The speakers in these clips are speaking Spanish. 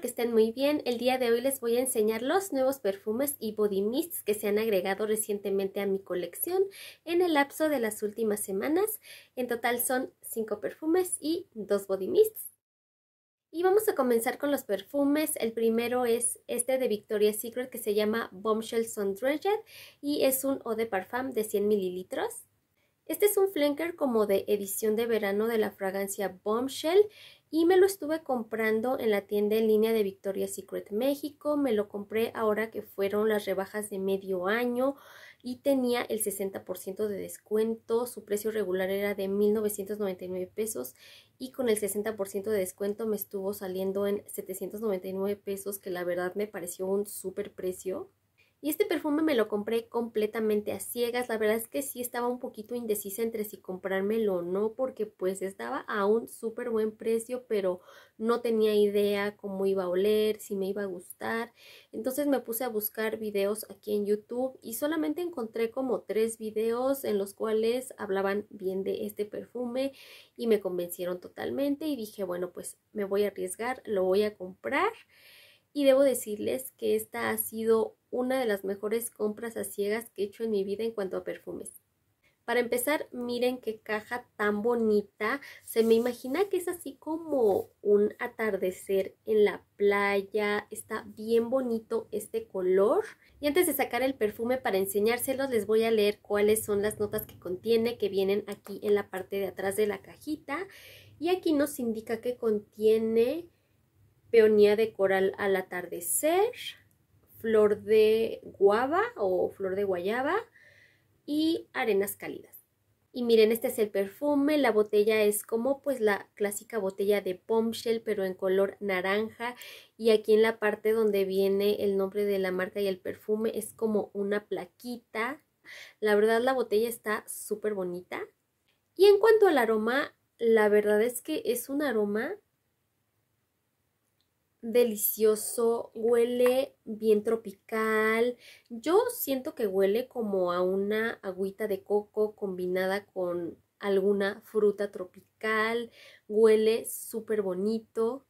que estén muy bien. El día de hoy les voy a enseñar los nuevos perfumes y body mists que se han agregado recientemente a mi colección en el lapso de las últimas semanas. En total son cinco perfumes y dos body mists. Y vamos a comenzar con los perfumes. El primero es este de Victoria's Secret que se llama Bombshell Sun y es un eau de parfum de 100 mililitros. Este es un flanker como de edición de verano de la fragancia Bombshell y me lo estuve comprando en la tienda en línea de Victoria's Secret México. Me lo compré ahora que fueron las rebajas de medio año y tenía el 60% de descuento. Su precio regular era de 1.999 pesos y con el 60% de descuento me estuvo saliendo en 799 pesos que la verdad me pareció un super precio. Y este perfume me lo compré completamente a ciegas. La verdad es que sí estaba un poquito indecisa entre si comprármelo o no, porque pues estaba a un súper buen precio, pero no tenía idea cómo iba a oler, si me iba a gustar. Entonces me puse a buscar videos aquí en YouTube y solamente encontré como tres videos en los cuales hablaban bien de este perfume y me convencieron totalmente y dije, bueno, pues me voy a arriesgar, lo voy a comprar. Y debo decirles que esta ha sido una de las mejores compras a ciegas que he hecho en mi vida en cuanto a perfumes. Para empezar, miren qué caja tan bonita. Se me imagina que es así como un atardecer en la playa. Está bien bonito este color. Y antes de sacar el perfume para enseñárselos, les voy a leer cuáles son las notas que contiene, que vienen aquí en la parte de atrás de la cajita. Y aquí nos indica que contiene peonía de coral al atardecer, flor de guava o flor de guayaba y arenas cálidas. Y miren, este es el perfume, la botella es como pues la clásica botella de pomshell pero en color naranja. Y aquí en la parte donde viene el nombre de la marca y el perfume es como una plaquita. La verdad la botella está súper bonita. Y en cuanto al aroma, la verdad es que es un aroma delicioso, huele bien tropical. Yo siento que huele como a una agüita de coco combinada con alguna fruta tropical. Huele súper bonito.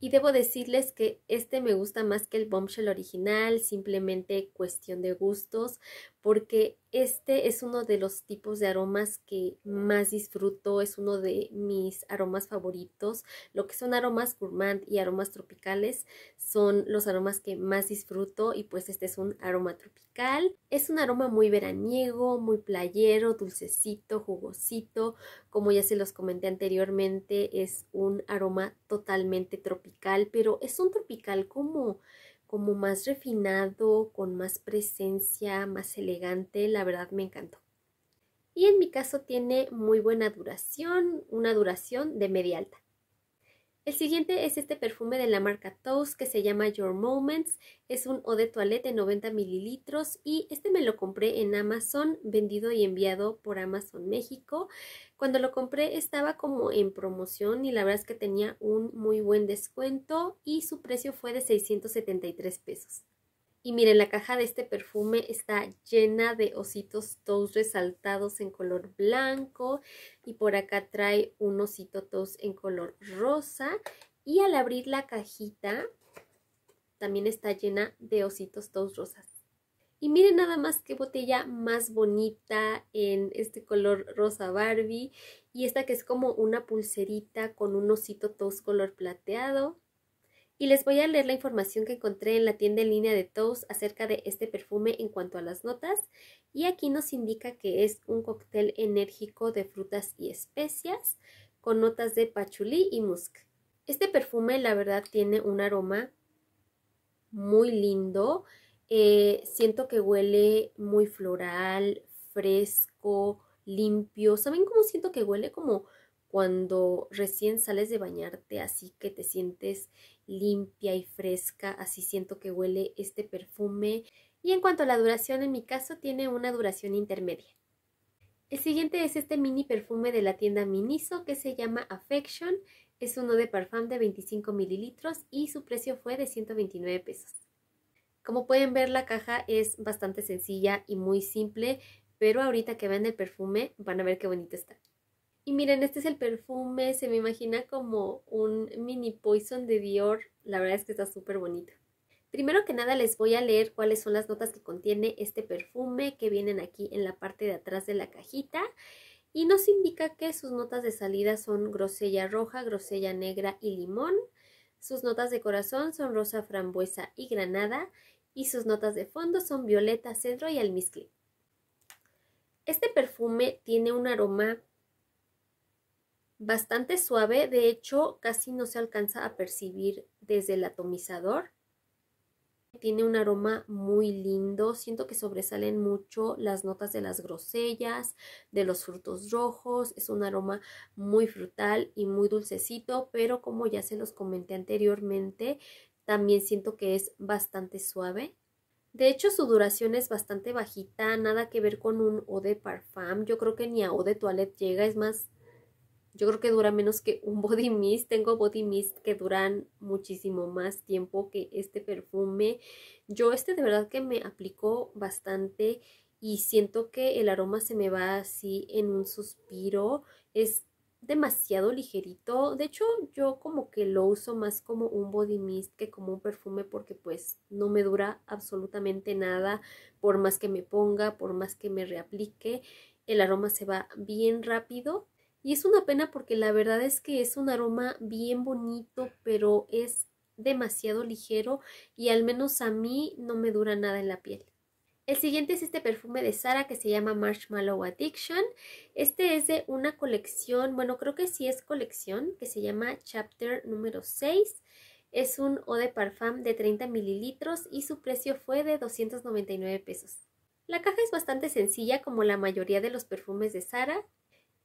Y debo decirles que este me gusta más que el bombshell original, simplemente cuestión de gustos, porque este es uno de los tipos de aromas que más disfruto, es uno de mis aromas favoritos. Lo que son aromas gourmand y aromas tropicales son los aromas que más disfruto y pues este es un aroma tropical. Es un aroma muy veraniego, muy playero, dulcecito, jugosito. Como ya se los comenté anteriormente, es un aroma totalmente tropical, pero es un tropical como como más refinado, con más presencia, más elegante, la verdad me encantó. Y en mi caso tiene muy buena duración, una duración de media alta. El siguiente es este perfume de la marca Toast que se llama Your Moments. Es un eau de toilette de 90 mililitros y este me lo compré en Amazon, vendido y enviado por Amazon México. Cuando lo compré estaba como en promoción y la verdad es que tenía un muy buen descuento y su precio fue de 673 pesos. Y miren, la caja de este perfume está llena de ositos toast resaltados en color blanco. Y por acá trae un osito toast en color rosa. Y al abrir la cajita, también está llena de ositos tos rosas. Y miren nada más qué botella más bonita en este color rosa Barbie. Y esta que es como una pulserita con un osito toast color plateado y les voy a leer la información que encontré en la tienda en línea de Toast acerca de este perfume en cuanto a las notas y aquí nos indica que es un cóctel enérgico de frutas y especias con notas de pachulí y musk. Este perfume la verdad tiene un aroma muy lindo, eh, siento que huele muy floral, fresco, limpio, ¿saben cómo siento que huele? Como cuando recién sales de bañarte, así que te sientes limpia y fresca, así siento que huele este perfume. Y en cuanto a la duración, en mi caso tiene una duración intermedia. El siguiente es este mini perfume de la tienda Miniso que se llama Affection. Es uno de parfum de 25 mililitros y su precio fue de 129 pesos. Como pueden ver la caja es bastante sencilla y muy simple, pero ahorita que vean el perfume van a ver qué bonito está. Y miren, este es el perfume, se me imagina como un mini poison de Dior. La verdad es que está súper bonito. Primero que nada les voy a leer cuáles son las notas que contiene este perfume que vienen aquí en la parte de atrás de la cajita. Y nos indica que sus notas de salida son grosella roja, grosella negra y limón. Sus notas de corazón son rosa, frambuesa y granada. Y sus notas de fondo son violeta, cedro y almizcle. Este perfume tiene un aroma bastante suave, de hecho casi no se alcanza a percibir desde el atomizador. Tiene un aroma muy lindo, siento que sobresalen mucho las notas de las grosellas, de los frutos rojos, es un aroma muy frutal y muy dulcecito, pero como ya se los comenté anteriormente, también siento que es bastante suave. De hecho, su duración es bastante bajita, nada que ver con un eau de parfum. Yo creo que ni a eau de toilette llega, es más, yo creo que dura menos que un body mist. Tengo body mist que duran muchísimo más tiempo que este perfume. Yo este de verdad que me aplico bastante y siento que el aroma se me va así en un suspiro. Es demasiado ligerito. De hecho, yo como que lo uso más como un body mist que como un perfume porque pues no me dura absolutamente nada por más que me ponga, por más que me reaplique. El aroma se va bien rápido y es una pena porque la verdad es que es un aroma bien bonito, pero es demasiado ligero y al menos a mí no me dura nada en la piel. El siguiente es este perfume de Sara que se llama Marshmallow Addiction. Este es de una colección, bueno creo que sí es colección, que se llama Chapter número 6. Es un eau de parfum de 30 mililitros y su precio fue de 299 pesos. La caja es bastante sencilla como la mayoría de los perfumes de Sara.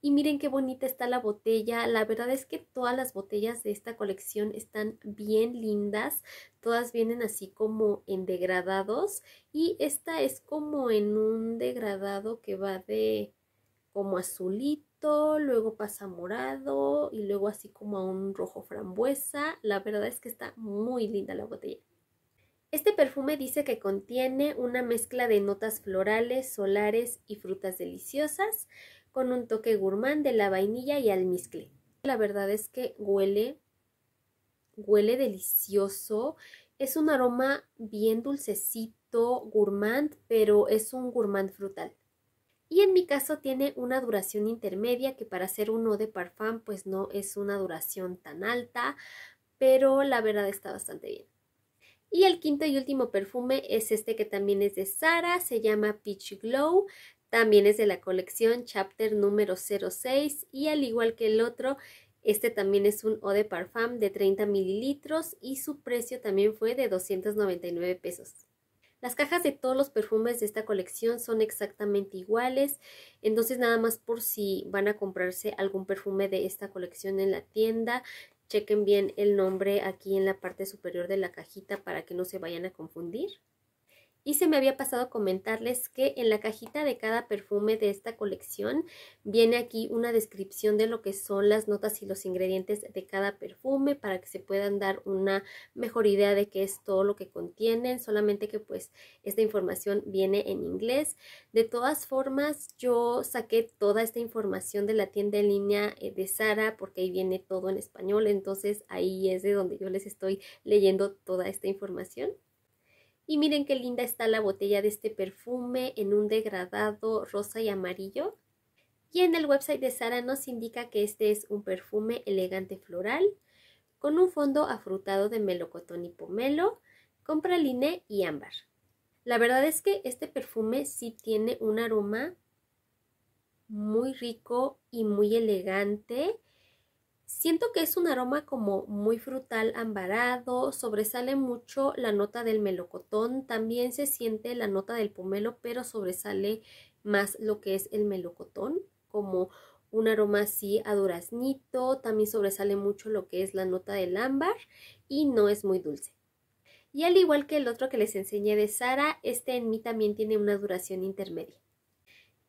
Y miren qué bonita está la botella. La verdad es que todas las botellas de esta colección están bien lindas. Todas vienen así como en degradados. Y esta es como en un degradado que va de como azulito, luego pasa morado y luego así como a un rojo frambuesa. La verdad es que está muy linda la botella. Este perfume dice que contiene una mezcla de notas florales, solares y frutas deliciosas con un toque gourmand de la vainilla y almizcle. La verdad es que huele, huele delicioso. Es un aroma bien dulcecito, gourmand, pero es un gourmand frutal. Y en mi caso tiene una duración intermedia que para ser uno de parfum pues no es una duración tan alta, pero la verdad está bastante bien. Y el quinto y último perfume es este que también es de Sara, se llama Peach Glow. También es de la colección Chapter número 06 y al igual que el otro, este también es un eau de parfum de 30 mililitros y su precio también fue de 299 pesos. Las cajas de todos los perfumes de esta colección son exactamente iguales, entonces nada más por si van a comprarse algún perfume de esta colección en la tienda, chequen bien el nombre aquí en la parte superior de la cajita para que no se vayan a confundir. Y se me había pasado comentarles que en la cajita de cada perfume de esta colección viene aquí una descripción de lo que son las notas y los ingredientes de cada perfume para que se puedan dar una mejor idea de qué es todo lo que contienen, solamente que pues esta información viene en inglés. De todas formas, yo saqué toda esta información de la tienda en línea eh, de Sara porque ahí viene todo en español, entonces ahí es de donde yo les estoy leyendo toda esta información. Y miren qué linda está la botella de este perfume en un degradado rosa y amarillo. Y en el website de Sara nos indica que este es un perfume elegante floral con un fondo afrutado de melocotón y pomelo, con y ámbar. La verdad es que este perfume sí tiene un aroma muy rico y muy elegante Siento que es un aroma como muy frutal ambarado, sobresale mucho la nota del melocotón, también se siente la nota del pomelo, pero sobresale más lo que es el melocotón, como un aroma así a duraznito, también sobresale mucho lo que es la nota del ámbar y no es muy dulce. Y al igual que el otro que les enseñé de Sara, este en mí también tiene una duración intermedia.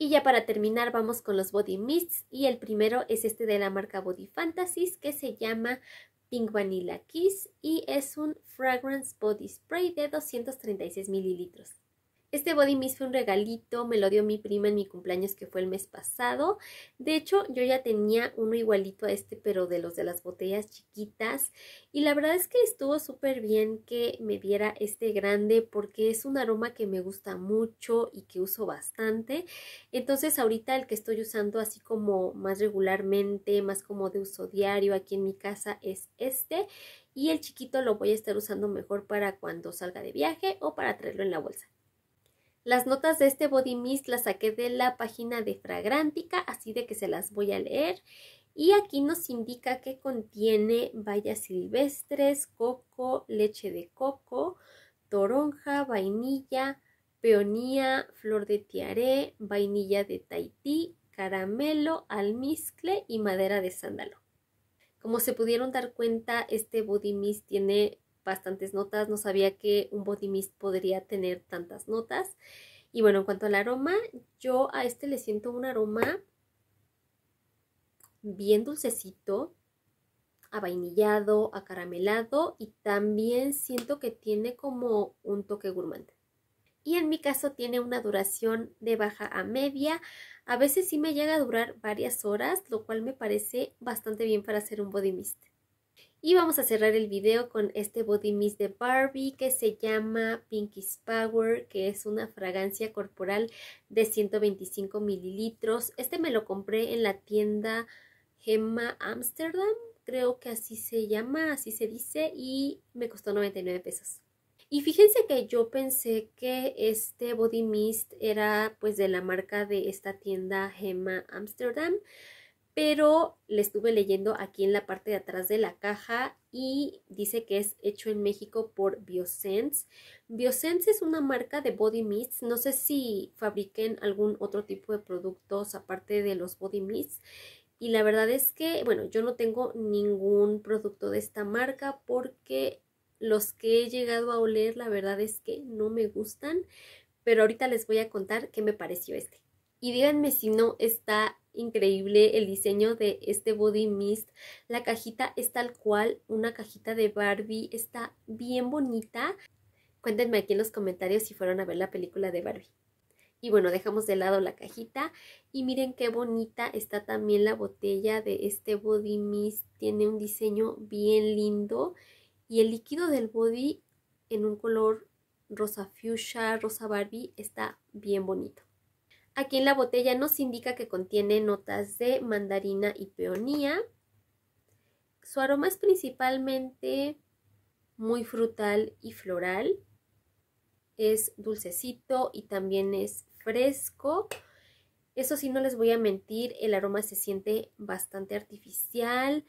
Y ya para terminar vamos con los body mists y el primero es este de la marca Body Fantasies que se llama Pink Vanilla Kiss y es un Fragrance Body Spray de 236 mililitros. Este body mist fue un regalito, me lo dio mi prima en mi cumpleaños que fue el mes pasado. De hecho, yo ya tenía uno igualito a este, pero de los de las botellas chiquitas. Y la verdad es que estuvo súper bien que me diera este grande porque es un aroma que me gusta mucho y que uso bastante. Entonces ahorita el que estoy usando así como más regularmente, más como de uso diario aquí en mi casa es este. Y el chiquito lo voy a estar usando mejor para cuando salga de viaje o para traerlo en la bolsa. Las notas de este body mist las saqué de la página de Fragrántica, así de que se las voy a leer. Y aquí nos indica que contiene bayas silvestres, coco, leche de coco, toronja, vainilla, peonía, flor de tiaré, vainilla de Tahití, caramelo, almizcle y madera de sándalo. Como se pudieron dar cuenta, este body mist tiene bastantes notas, no sabía que un body mist podría tener tantas notas. Y bueno, en cuanto al aroma, yo a este le siento un aroma bien dulcecito, avainillado, acaramelado y también siento que tiene como un toque gourmand. Y en mi caso tiene una duración de baja a media. A veces sí me llega a durar varias horas, lo cual me parece bastante bien para hacer un body mist. Y vamos a cerrar el video con este body mist de Barbie que se llama Pinky's Power, que es una fragancia corporal de 125 mililitros. Este me lo compré en la tienda Gemma Amsterdam, creo que así se llama, así se dice, y me costó 99 pesos. Y fíjense que yo pensé que este body mist era pues de la marca de esta tienda Gemma Amsterdam, pero le estuve leyendo aquí en la parte de atrás de la caja y dice que es hecho en México por Biosense. Biosense es una marca de body mists, no sé si fabriquen algún otro tipo de productos aparte de los body mists. Y la verdad es que, bueno, yo no tengo ningún producto de esta marca porque los que he llegado a oler, la verdad es que no me gustan. Pero ahorita les voy a contar qué me pareció este. Y díganme si no está increíble el diseño de este body mist. La cajita es tal cual una cajita de Barbie. Está bien bonita. Cuéntenme aquí en los comentarios si fueron a ver la película de Barbie. Y bueno, dejamos de lado la cajita. Y miren qué bonita está también la botella de este body mist. Tiene un diseño bien lindo. Y el líquido del body en un color rosa fuchsia, rosa Barbie, está bien bonito. Aquí en la botella nos indica que contiene notas de mandarina y peonía. Su aroma es principalmente muy frutal y floral. Es dulcecito y también es fresco. Eso sí, no les voy a mentir, el aroma se siente bastante artificial.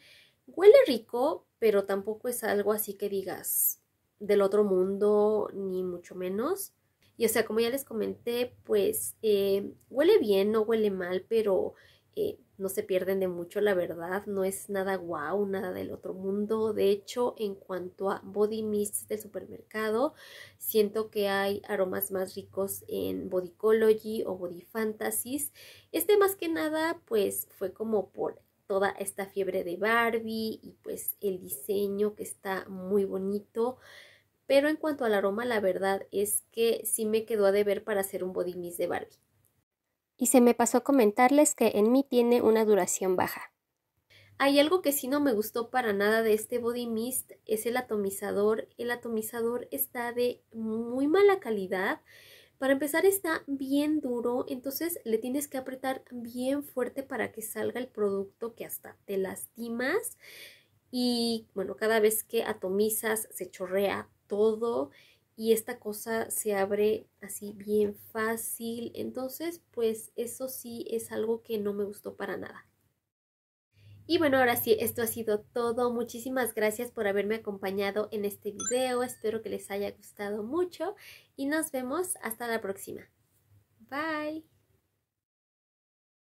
Huele rico, pero tampoco es algo así que digas del otro mundo, ni mucho menos. Y o sea, como ya les comenté, pues eh, huele bien, no huele mal, pero eh, no se pierden de mucho, la verdad. No es nada guau, nada del otro mundo. De hecho, en cuanto a body mists del supermercado, siento que hay aromas más ricos en Bodycology o Body Fantasies. Este más que nada, pues fue como por toda esta fiebre de Barbie y pues el diseño que está muy bonito. Pero en cuanto al aroma, la verdad es que sí me quedó a deber para hacer un body mist de Barbie. Y se me pasó a comentarles que en mí tiene una duración baja. Hay algo que sí no me gustó para nada de este body mist, es el atomizador. El atomizador está de muy mala calidad. Para empezar está bien duro, entonces le tienes que apretar bien fuerte para que salga el producto que hasta te lastimas. Y bueno, cada vez que atomizas se chorrea todo y esta cosa se abre así bien fácil. Entonces, pues eso sí es algo que no me gustó para nada. Y bueno, ahora sí, esto ha sido todo. Muchísimas gracias por haberme acompañado en este video. Espero que les haya gustado mucho y nos vemos hasta la próxima. Bye.